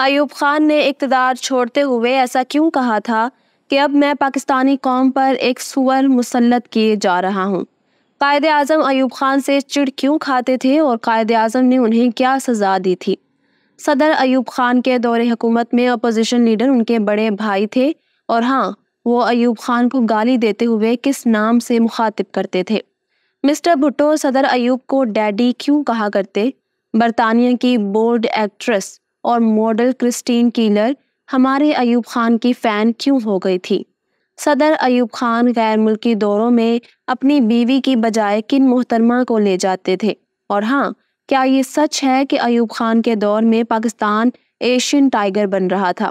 अयूब खान ने इकतदार छोड़ते हुए ऐसा क्यों कहा था कि अब मैं पाकिस्तानी कौम पर एक सुअर मुसलत किए जा रहा हूँ कायद अजम अयूब खान से चिड़ क्यों खाते थे और कायद अजम ने उन्हें क्या सज़ा दी थी सदर अयूब खान के दौरे हुकूमत में अपोजिशन लीडर उनके बड़े भाई थे और हाँ वो अयूब खान को गाली देते हुए किस नाम से मुखातिब करते थे मिस्टर भुट्टो सदर अयूब को डैडी क्यों कहा करते बरतानिया की बोर्ड एक्ट्रेस और मॉडल क्रिस्टीन कीलर हमारे अयूब खान की फ़ैन क्यों हो गई थी सदर अयूब खान गैर मुल्की दौरों में अपनी बीवी की बजाय किन मोहतरमा को ले जाते थे और हाँ क्या ये सच है कि अयूब खान के दौर में पाकिस्तान एशियन टाइगर बन रहा था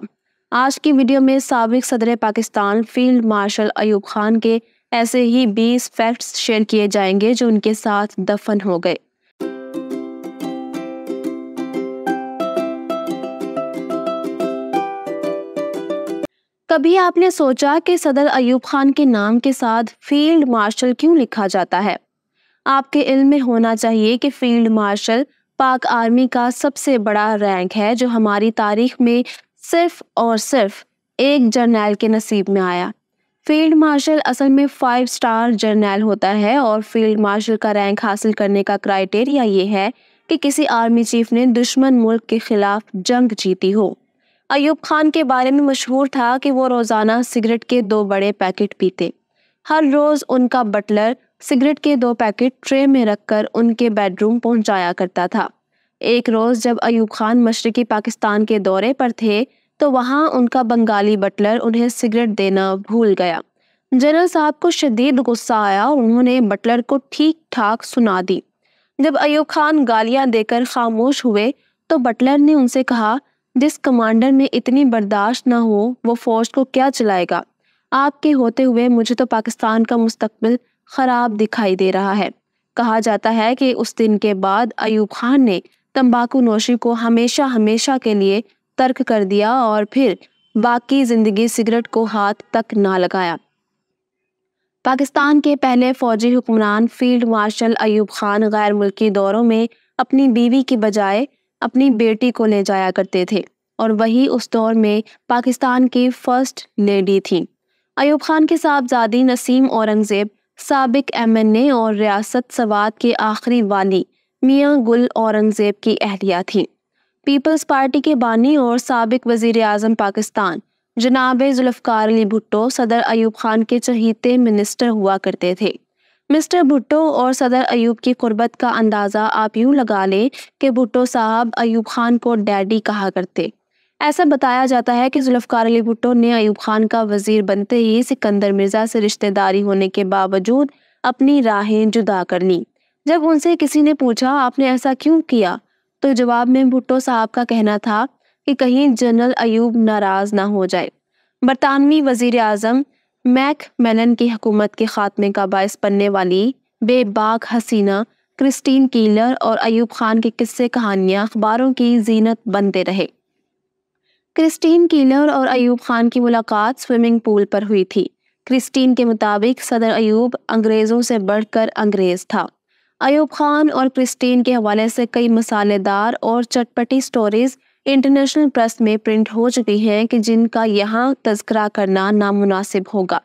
आज की वीडियो में सबक सदर पाकिस्तान फील्ड मार्शल अयूब खान के ऐसे ही 20 फैक्ट्स शेयर किए जाएंगे जो उनके साथ दफन हो गए कभी आपने सोचा कि सदर अयूब खान के नाम के साथ फील्ड मार्शल क्यों लिखा जाता है आपके इल्म में होना चाहिए कि फील्ड मार्शल पाक आर्मी का सबसे बड़ा रैंक है जो हमारी तारीख में सिर्फ और सिर्फ एक जर्नैल के नसीब में आया फील्ड मार्शल असल में फाइव स्टार जर्नैल होता है और फील्ड मार्शल का रैंक हासिल करने का क्राइटेरिया ये है कि किसी आर्मी चीफ ने दुश्मन मुल्क के खिलाफ जंग जीती हो अयूब खान के बारे में मशहूर था कि वो रोज़ाना सिगरेट के दो बड़े पैकेट पीते हर रोज़ उनका बटलर सिगरेट के दो पैकेट ट्रे में रखकर उनके बेडरूम पहुंचाया करता था एक रोज़ जब अयूब खान मशरक़ी पाकिस्तान के दौरे पर थे तो वहाँ उनका बंगाली बटलर उन्हें सिगरेट देना भूल गया जनरल साहब को शदीद गुस्सा आया और उन्होंने बटलर को ठीक ठाक सुना दी जब अयूब खान गालियाँ देकर खामोश हुए तो बटलर ने उनसे कहा जिस कमांडर में इतनी बर्दाश्त ना हो वो फौज को क्या चलाएगा आपके होते हुए मुझे तो पाकिस्तान का मुस्तबिल ख़राब दिखाई दे रहा है कहा जाता है कि उस दिन के बाद अयूब खान ने तंबाकू नोशी को हमेशा हमेशा के लिए तर्क कर दिया और फिर बाकी ज़िंदगी सिगरेट को हाथ तक ना लगाया पाकिस्तान के पहले फौजी हुक्मरान फील्ड मार्शल अयूब खान गैर मुल्की दौरों में अपनी बीवी की बजाय अपनी बेटी को ले जाया करते थे और वही उस दौर में पाकिस्तान की फर्स्ट लेडी थी अयूब खान की साहबजादी नसीम औरंगज़ेब सबक एम एन ए और रियासत सवाद के आखिरी वाली मियाँ गुल औरंगज़ेब की अहलिया थी पीपल्स पार्टी के बानी और सबक वजीर अजम पाकिस्तान जनाब जुल्फ़ार अली भुट्टो सदर अयूब खान के चहीते मिनिस्टर हुआ करते थे मिस्टर भुट्टो और सदर अयूब की कुर्बत का अंदाज़ा आप यूं लगा लें कि भुट्टो साहब अयूब खान को डैडी कहा करते ऐसा बताया जाता है कि जुल्फ़ार अली भुट्टो ने अयूब खान का वजीर बनते ही सिकंदर मिर्ज़ा से रिश्तेदारी होने के बावजूद अपनी राहें जुदा कर लीं जब उनसे किसी ने पूछा आपने ऐसा क्यों किया तो जवाब में भुट्टो साहब का कहना था कि कहीं जनरल अयूब नाराज़ ना हो जाए बरतानवी वजीर अजम मैक मेलन की हुकूमत के खात्मे का बायस बनने वाली बेबाक हसीना क्रिस्टीन कीलर और अयूब खान के किस्से कहानियां अखबारों की जीनत बनते रहे क्रिस्टीन कीलर और अयूब खान की मुलाकात स्विमिंग पूल पर हुई थी क्रिस्टीन के मुताबिक सदर अयूब अंग्रेज़ों से बढ़कर अंग्रेज़ था अयूब खान और क्रिस्टीन के हवाले से कई मसालेदार और चटपटी स्टोरीज़ इंटरनेशनल प्रेस में प्रिंट हो चुकी हैं कि जिनका यहाँ तस्करा करना नामुनासिब होगा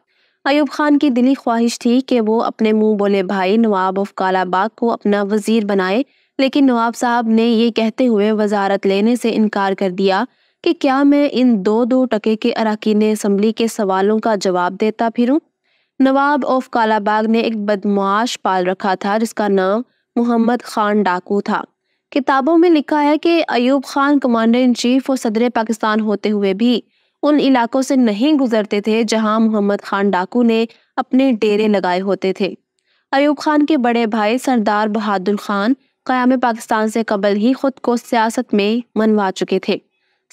अयूब खान की दिली ख्वाहिश थी कि वो अपने मुंह बोले भाई नवाब ऑफ कालाबाग को अपना वजीर बनाए लेकिन नवाब साहब ने ये कहते हुए वजारत लेने से इनकार कर दिया कि क्या मैं इन दो दो टके के अरकान असम्बली के सवालों का जवाब देता फिर नवाब ऑफ कालाबाग ने एक बदमाश पाल रखा था जिसका नाम मोहम्मद खान डाकू था किताबों में लिखा है कि Ayub Khan commander in chief और सदर पाकिस्तान होते हुए भी उन इलाकों से नहीं गुजरते थे जहां मोहम्मद खान डाकू ने अपने डेरे लगाए होते थे अयूब खान के बड़े भाई सरदार बहादुर खान क़याम पाकिस्तान से कबल ही खुद को सियासत में मनवा चुके थे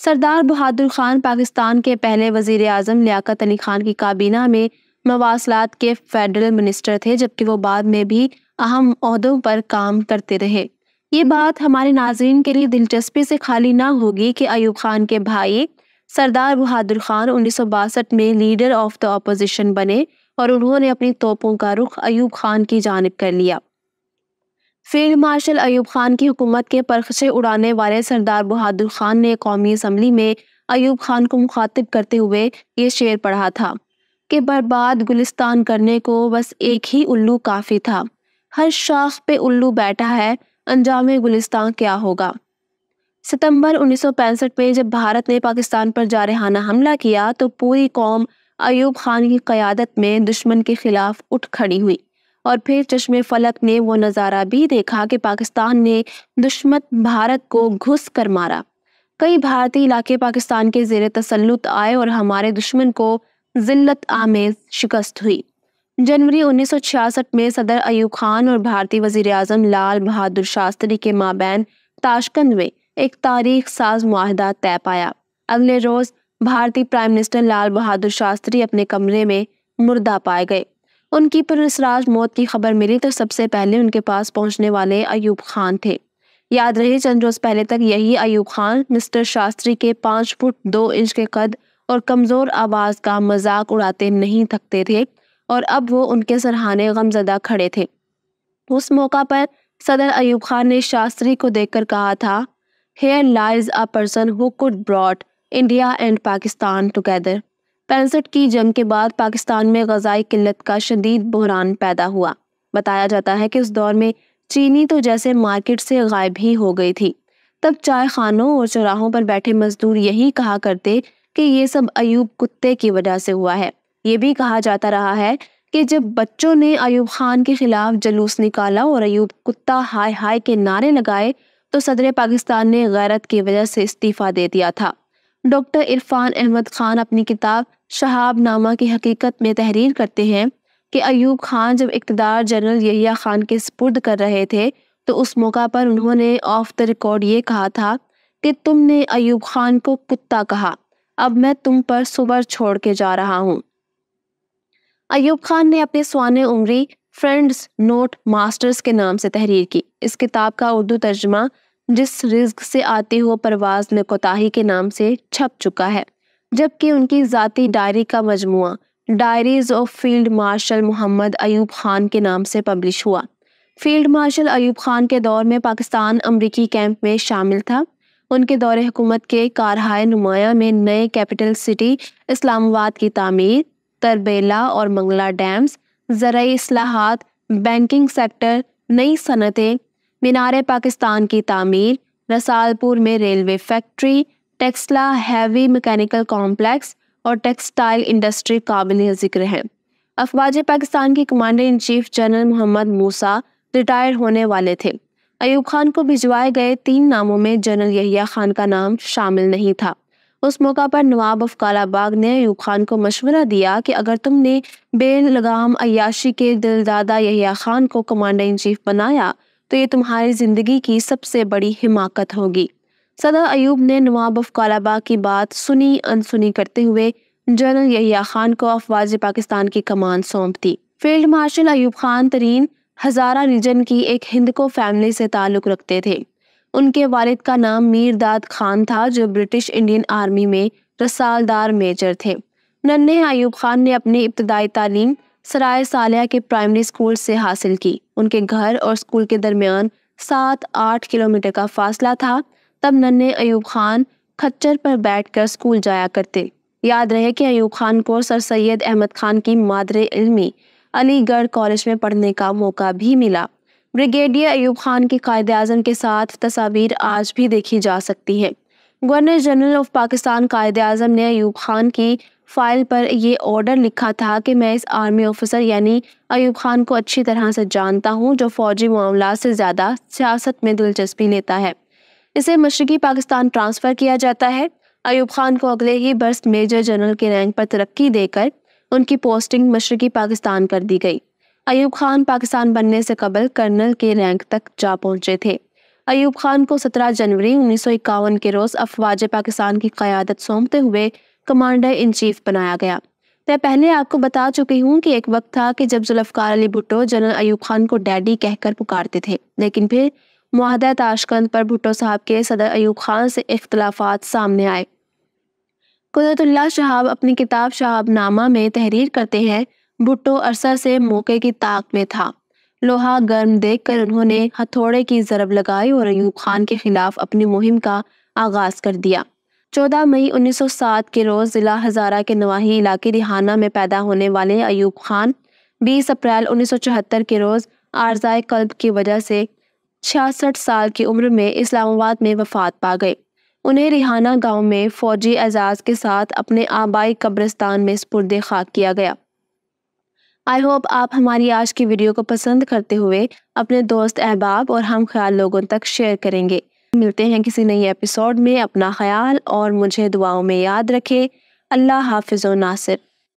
सरदार बहादुर खान पाकिस्तान के पहले वजीर अजम लियाकत अली खान की काबीना में मवासलात के फेडरल मिनिस्टर थे जबकि वो बाद में भी अहम अहदों पर काम करते रहे ये बात हमारे नाजरन के लिए दिलचस्पी से खाली ना होगी कि अयूब खान के भाई सरदार बहादुर खान उन्नीस में लीडर ऑफ द अपोजिशन बने और उन्होंने अपनी तोपों का रुख अयूब खान की जानब कर लिया फील्ड मार्शल अयूब खान की हुकूमत के परखशे उड़ाने वाले सरदार बहादुर खान ने कौमी असम्बली में अयूब खान को मुखातिब करते हुए ये शेर पढ़ा था कि बर्बाद गुलिस्तान करने को बस एक ही उल्लू काफ़ी था हर शाख पे उल्लू बैठा है अंजाम गुलिस्तान क्या होगा सितंबर 1965 में जब भारत ने पाकिस्तान पर जारहाना हमला किया तो पूरी कौम अयूब खान की क़्यादत में दुश्मन के ख़िलाफ़ उठ खड़ी हुई और फिर चश्मे फलक ने वो नज़ारा भी देखा कि पाकिस्तान ने दुश्मन भारत को घुस कर मारा कई भारतीय इलाके पाकिस्तान के जेर तसलुत आए और हमारे दुश्मन को जिल्लत आमेज शिकस्त हुई जनवरी 1966 में सदर अयूब खान और भारतीय वजीर अजम लाल बहादुर शास्त्री के माबैन ताशकंद में एक तारीख साज माहदा तय पाया अगले रोज भारतीय प्राइम मिनिस्टर लाल बहादुर शास्त्री अपने कमरे में मुर्दा पाए गए उनकी पुरसराज मौत की खबर मिली तो सबसे पहले उनके पास पहुंचने वाले अयूब खान थे याद रहे चंद रोज पहले तक यही अयूब खान मिस्टर शास्त्री के पांच फुट दो इंच के कद और कमज़ोर आवाज़ का मजाक उड़ाते नहीं थकते थे और अब वो उनके सरहाने गमजदा खड़े थे उस मौका पर सदर अयूब खान ने शास्त्री को देखकर कहा था here lies a person who could broad India and Pakistan together पैंसठ की जंग के बाद पाकिस्तान में गजाई किल्लत का शदीद बहरान पैदा हुआ बताया जाता है कि उस दौर में चीनी तो जैसे मार्केट से गायब ही हो गई थी तब चाय खानों और चौराहों पर बैठे मजदूर यही कहा करते कि ये सब अयूब कुत्ते की वजह से हुआ है ये भी कहा जाता रहा है कि जब बच्चों ने अयूब खान के खिलाफ जलूस निकाला और अयूब कुत्ता हाय हाय के नारे लगाए तो सदर पाकिस्तान ने गैरत की वजह से इस्तीफ़ा दे दिया था डॉक्टर इरफान अहमद खान अपनी किताब शहाब नामा की हकीकत में तहरीर करते हैं कि अयूब खान जब इकतदार जनरल यहिया खान के सपुर्द कर रहे थे तो उस मौका पर उन्होंने ऑफ द रिकॉर्ड ये कहा था कि तुमने अयूब खान को कुत्ता कहा अब मैं तुम पर सुबर छोड़ के जा रहा हूँ अयूब खान ने अपने स्वान उमरी फ्रेंड्स नोट मास्टर्स के नाम से तहरीर की इस किताब का उर्दू तर्जमा जिस रिज्क से आते हुए परवाज में कोताही के नाम से छप चुका है जबकि उनकी ज़ाती डायरी का मजमु diaries of field marshal Mohammad Ayub Khan के नाम से पब्लिश हुआ फील्ड मार्शल अयूब खान के दौर में पाकिस्तान अमरीकी कैंप में शामिल था उनके दौर हुकूमत के कारहाय नुमाया में नए कैपिटल सिटी इस्लामाबाद की तमीर तरबेला और मंगला डैम्स जरिए असलाहत बैंकिंग सेक्टर नई सनतें मीनार पाकिस्तान की तमीर रसालपुर में railway factory Taxila heavy mechanical complex और टेक्सटाइल इंडस्ट्री काबिल जिक्र है अफवाज पाकिस्तान के commander in chief general Mohammad Musa retire होने वाले थे अयूब खान को भिजवाए गए तीन नामों में जनरल यहिया खान का नाम शामिल नहीं था उस मौका पर नवाब ऑफ कालाबाग ने अयूब खान को मशवरा दिया कि अगर तुमने बेलगाम अयाशी के दिलदादा यहिया खान को कमांडर इन चीफ बनाया तो ये तुम्हारी ज़िंदगी की सबसे बड़ी हिमाकत होगी सदर अयूब ने नवाब ऑफ कालाबाग की बात सुनी अनसुनी करते हुए जनरल यहिया खान को अफवाज पाकिस्तान की कमान सौंप दी field marshal Ayub Khan Tarin Hazara reason की एक हिंदको फैमिली से ताल्लुक़ रखते थे उनके वालिद का नाम मीरदाद खान था जो ब्रिटिश इंडियन आर्मी में रसालदार मेजर थे नन्हे आयूब खान ने अपनी इब्तदाई तालीम सराय सालिया के प्राइमरी स्कूल से हासिल की उनके घर और स्कूल के दरमियान सात आठ किलोमीटर का फासला था तब नन्हे अयूब खान खच्चर पर बैठकर स्कूल जाया करते याद रहे कि अयूब खान को सर सैयद अहमद खान की मादर इल्मी अलीगढ़ कॉलेज में पढ़ने का मौका भी मिला ब्रिगेडियर अयूब खान की कायद अजम के साथ तस्वीर आज भी देखी जा सकती है governor general of Pakistan Quaid Azam ने अयूब खान की फाइल पर यह ऑर्डर लिखा था कि मैं इस आर्मी ऑफिसर यानी अयूब खान को अच्छी तरह से जानता हूँ जो फौजी मामला से ज़्यादा सियासत में दिलचस्पी लेता है इसे मशरकी पाकिस्तान ट्रांसफ़र किया जाता है अयूब खान को अगले ही बर्स मेजर जनरल के रैंक पर तरक्की देकर उनकी पोस्टिंग मशरकी पाकिस्तान कर दी गई अयूब खान पाकिस्तान बनने से कबल कर्नल के रैंक तक जा पहुंचे थे अयूब खान को 17 जनवरी उन्नीस के रोज़ अफवाज पाकिस्तान की क़्यादत सौंपते हुए कमांडर इन चीफ बनाया गया मैं पहले आपको बता चुकी हूँ कि एक वक्त था कि जब जुल्फकार अली भुट्टो जनरल अयूब खान को डैडी कहकर पुकारते थे लेकिन फिर माहदा ताशकंद पर भुट्टो साहब के सदर अयूब खान से इख्तलाफात सामने आए कुदरतुल्ला शहाब अपनी किताब शहाबनामा में तहरीर करते हैं भुट्टो अरसा से मौके की ताक में था लोहा गर्म देखकर उन्होंने हथौड़े की जरब लगाई और अयूब खान के खिलाफ अपनी मुहिम का आगाज कर दिया चौदह मई 1907 के रोज़ ज़िला हज़ारा के नवाही इलाके रिहाना में पैदा होने वाले अयूब खान 20 अप्रैल 1974 के रोज़ आरजाए कल्ब की वजह से छियासठ साल की उम्र में इस्लामाबाद में वफात पा गए उन्हें रिहाना गांव में फ़ौजी एजाज़ के साथ अपने आबाई कब्रस्तान में स्पुरद खाक किया गया आई होप आप हमारी आज की वीडियो को पसंद करते हुए अपने दोस्त अहबाब और हम ख्याल लोगों तक शेयर करेंगे मिलते हैं किसी नई एपिसोड में अपना ख्याल और मुझे दुआओं में याद रखें अल्लाह हाफिज़ नासिर